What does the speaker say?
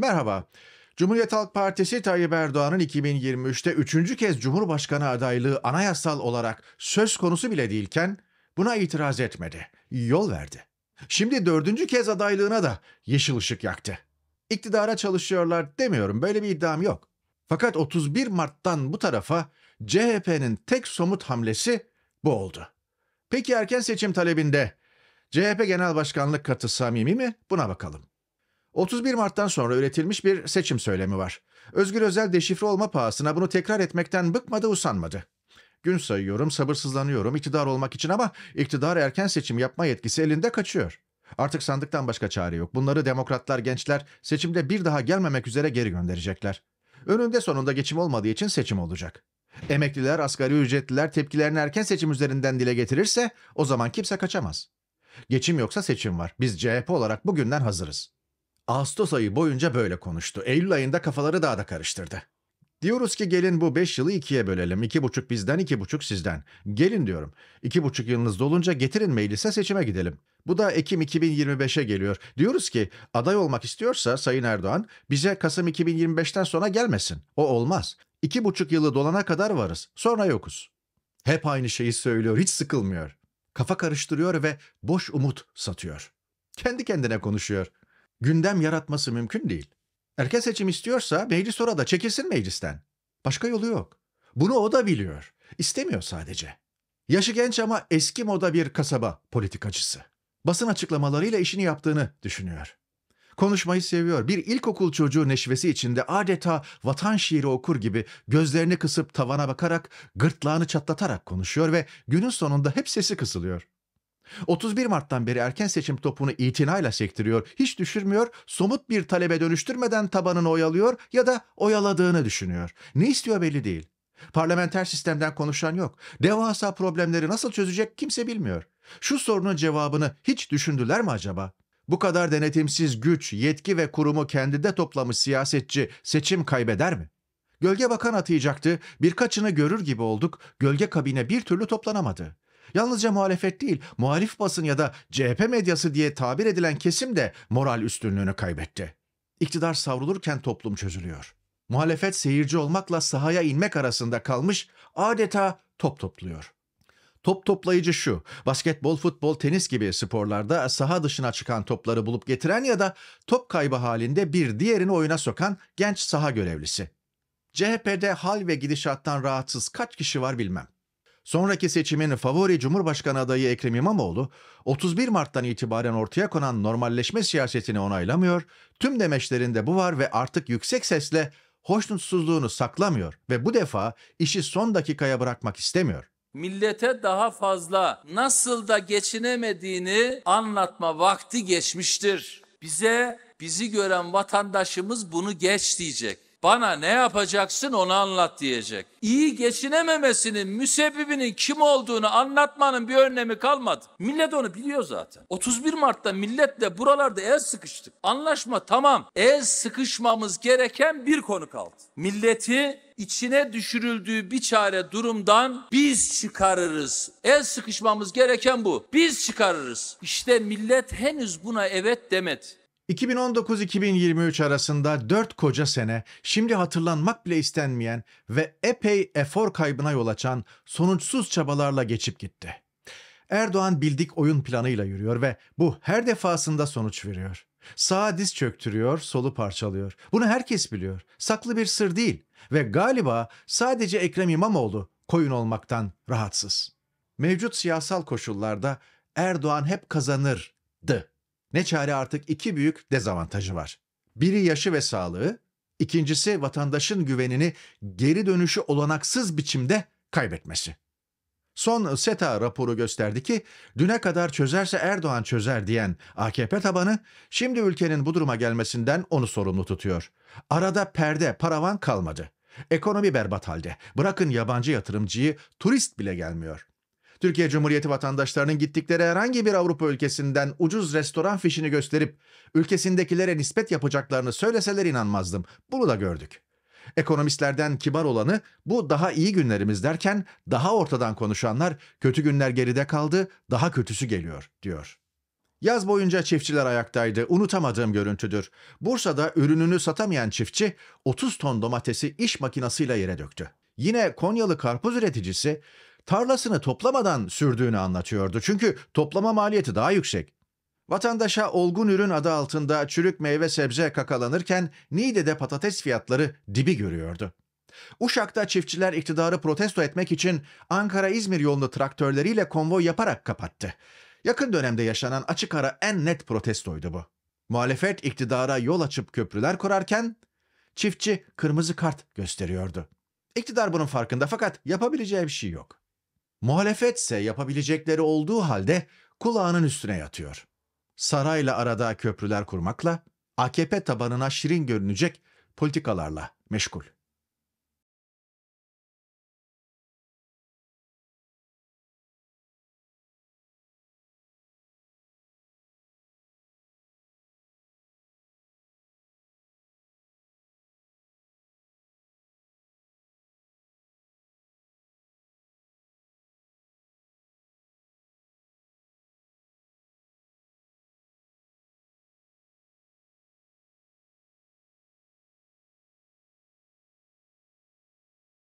Merhaba. Cumhuriyet Halk Partisi Tayyip Erdoğan'ın 2023'te üçüncü kez Cumhurbaşkanı adaylığı anayasal olarak söz konusu bile değilken buna itiraz etmedi, yol verdi. Şimdi dördüncü kez adaylığına da yeşil ışık yaktı. İktidara çalışıyorlar demiyorum, böyle bir iddiam yok. Fakat 31 Mart'tan bu tarafa CHP'nin tek somut hamlesi bu oldu. Peki erken seçim talebinde CHP Genel Başkanlık katı samimi mi? Buna bakalım. 31 Mart'tan sonra üretilmiş bir seçim söylemi var. Özgür Özel deşifre olma pahasına bunu tekrar etmekten bıkmadı usanmadı. Gün sayıyorum, sabırsızlanıyorum iktidar olmak için ama iktidar erken seçim yapma yetkisi elinde kaçıyor. Artık sandıktan başka çare yok. Bunları demokratlar, gençler seçimde bir daha gelmemek üzere geri gönderecekler. Önünde sonunda geçim olmadığı için seçim olacak. Emekliler, asgari ücretliler tepkilerini erken seçim üzerinden dile getirirse o zaman kimse kaçamaz. Geçim yoksa seçim var. Biz CHP olarak bugünden hazırız. Ağustos ayı boyunca böyle konuştu. Eylül ayında kafaları daha da karıştırdı. Diyoruz ki gelin bu beş yılı ikiye bölelim. İki buçuk bizden, iki buçuk sizden. Gelin diyorum. İki buçuk yılınız dolunca getirin meclise seçime gidelim. Bu da Ekim 2025'e geliyor. Diyoruz ki aday olmak istiyorsa Sayın Erdoğan bize Kasım 2025'ten sonra gelmesin. O olmaz. İki buçuk yılı dolana kadar varız. Sonra yokuz. Hep aynı şeyi söylüyor. Hiç sıkılmıyor. Kafa karıştırıyor ve boş umut satıyor. Kendi kendine konuşuyor gündem yaratması mümkün değil. Erken seçim istiyorsa meclis orada çekilsin meclisten. Başka yolu yok. Bunu o da biliyor. İstemiyor sadece. Yaşı genç ama eski moda bir kasaba politikacısı. Basın açıklamalarıyla işini yaptığını düşünüyor. Konuşmayı seviyor. Bir ilkokul çocuğu neşvesi içinde adeta vatan şiiri okur gibi gözlerini kısıp tavana bakarak, gırtlağını çatlatarak konuşuyor ve günün sonunda hep sesi kısılıyor. 31 Mart'tan beri erken seçim topunu itinayla sektiriyor, hiç düşürmüyor, somut bir talebe dönüştürmeden tabanını oyalıyor ya da oyaladığını düşünüyor. Ne istiyor belli değil. Parlamenter sistemden konuşan yok. Devasa problemleri nasıl çözecek kimse bilmiyor. Şu sorunun cevabını hiç düşündüler mi acaba? Bu kadar denetimsiz güç, yetki ve kurumu kendinde toplamış siyasetçi seçim kaybeder mi? Gölge bakan atayacaktı, birkaçını görür gibi olduk, gölge kabine bir türlü toplanamadı. Yalnızca muhalefet değil, muhalif basın ya da CHP medyası diye tabir edilen kesim de moral üstünlüğünü kaybetti. İktidar savrulurken toplum çözülüyor. Muhalefet seyirci olmakla sahaya inmek arasında kalmış, adeta top topluyor. Top toplayıcı şu, basketbol, futbol, tenis gibi sporlarda saha dışına çıkan topları bulup getiren ya da top kaybı halinde bir diğerini oyuna sokan genç saha görevlisi. CHP'de hal ve gidişattan rahatsız kaç kişi var bilmem. Sonraki seçimin favori Cumhurbaşkanı adayı Ekrem İmamoğlu, 31 Mart'tan itibaren ortaya konan normalleşme siyasetini onaylamıyor, tüm demeçlerinde bu var ve artık yüksek sesle hoşnutsuzluğunu saklamıyor ve bu defa işi son dakikaya bırakmak istemiyor. Millete daha fazla nasıl da geçinemediğini anlatma vakti geçmiştir. Bize bizi gören vatandaşımız bunu geç diyecek. Bana ne yapacaksın onu anlat diyecek. İyi geçinememesinin müsebbibinin kim olduğunu anlatmanın bir önlemi kalmadı. Millet onu biliyor zaten. 31 Mart'ta milletle buralarda el sıkıştık. Anlaşma tamam. El sıkışmamız gereken bir konu kaldı. Milleti içine düşürüldüğü bir çare durumdan biz çıkarırız. El sıkışmamız gereken bu. Biz çıkarırız. İşte millet henüz buna evet demedi. 2019-2023 arasında dört koca sene şimdi hatırlanmak bile istenmeyen ve epey efor kaybına yol açan sonuçsuz çabalarla geçip gitti. Erdoğan bildik oyun planıyla yürüyor ve bu her defasında sonuç veriyor. Sağa diz çöktürüyor, solu parçalıyor. Bunu herkes biliyor. Saklı bir sır değil ve galiba sadece Ekrem İmamoğlu koyun olmaktan rahatsız. Mevcut siyasal koşullarda Erdoğan hep kazanırdı ne çare artık iki büyük dezavantajı var. Biri yaşı ve sağlığı, ikincisi vatandaşın güvenini geri dönüşü olanaksız biçimde kaybetmesi. Son SETA raporu gösterdi ki düne kadar çözerse Erdoğan çözer diyen AKP tabanı şimdi ülkenin bu duruma gelmesinden onu sorumlu tutuyor. Arada perde, paravan kalmadı. Ekonomi berbat halde. Bırakın yabancı yatırımcıyı turist bile gelmiyor. Türkiye Cumhuriyeti vatandaşlarının gittikleri herhangi bir Avrupa ülkesinden ucuz restoran fişini gösterip ülkesindekilere nispet yapacaklarını söyleseler inanmazdım. Bunu da gördük. Ekonomistlerden kibar olanı bu daha iyi günlerimiz derken daha ortadan konuşanlar kötü günler geride kaldı, daha kötüsü geliyor diyor. Yaz boyunca çiftçiler ayaktaydı. Unutamadığım görüntüdür. Bursa'da ürününü satamayan çiftçi 30 ton domatesi iş makinasıyla yere döktü. Yine Konyalı karpuz üreticisi tarlasını toplamadan sürdüğünü anlatıyordu. Çünkü toplama maliyeti daha yüksek. Vatandaşa olgun ürün adı altında çürük meyve sebze kakalanırken Niğde'de patates fiyatları dibi görüyordu. Uşak'ta çiftçiler iktidarı protesto etmek için Ankara-İzmir yolunu traktörleriyle konvoy yaparak kapattı. Yakın dönemde yaşanan açık ara en net protestoydu bu. Muhalefet iktidara yol açıp köprüler kurarken çiftçi kırmızı kart gösteriyordu. İktidar bunun farkında fakat yapabileceği bir şey yok. Muhalefetse yapabilecekleri olduğu halde kulağının üstüne yatıyor. Sarayla arada köprüler kurmakla, AKP tabanına şirin görünecek politikalarla meşgul.